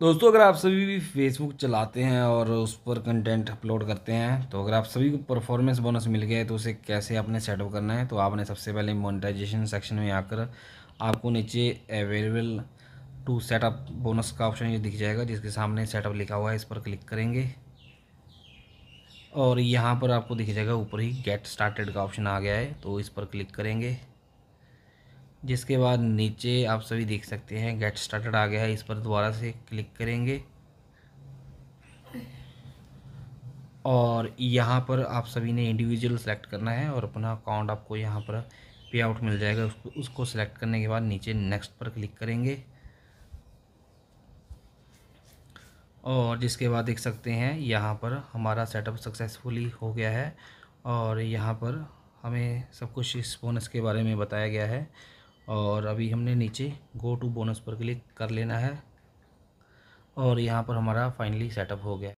दोस्तों अगर आप सभी भी फेसबुक चलाते हैं और उस पर कंटेंट अपलोड करते हैं तो अगर आप सभी को परफॉर्मेंस बोनस मिल गया है तो उसे कैसे आपने सेटअप करना है तो आपने सबसे पहले मोनेटाइजेशन सेक्शन में आकर आपको नीचे अवेलेबल टू सेटअप बोनस का ऑप्शन ये दिख जाएगा जिसके सामने सेटअप लिखा हुआ है इस पर क्लिक करेंगे और यहाँ पर आपको दिख जाएगा ऊपर ही गेट स्टार्टेड का ऑप्शन आ गया है तो इस पर क्लिक करेंगे जिसके बाद नीचे आप सभी देख सकते हैं गेट स्टार्टेड आ गया है इस पर दोबारा से क्लिक करेंगे और यहाँ पर आप सभी ने इंडिविजुअल सेलेक्ट करना है और अपना अकाउंट आपको यहाँ पर पे आउट मिल जाएगा उसको उसको सेलेक्ट करने के बाद नीचे नेक्स्ट पर क्लिक करेंगे और जिसके बाद देख सकते हैं यहाँ पर हमारा सेटअप सक्सेसफुली हो गया है और यहाँ पर हमें सब कुछ इस बोनस के बारे में बताया गया है और अभी हमने नीचे गो टू बोनस पर क्लिक कर लेना है और यहाँ पर हमारा फाइनली सेटअप हो गया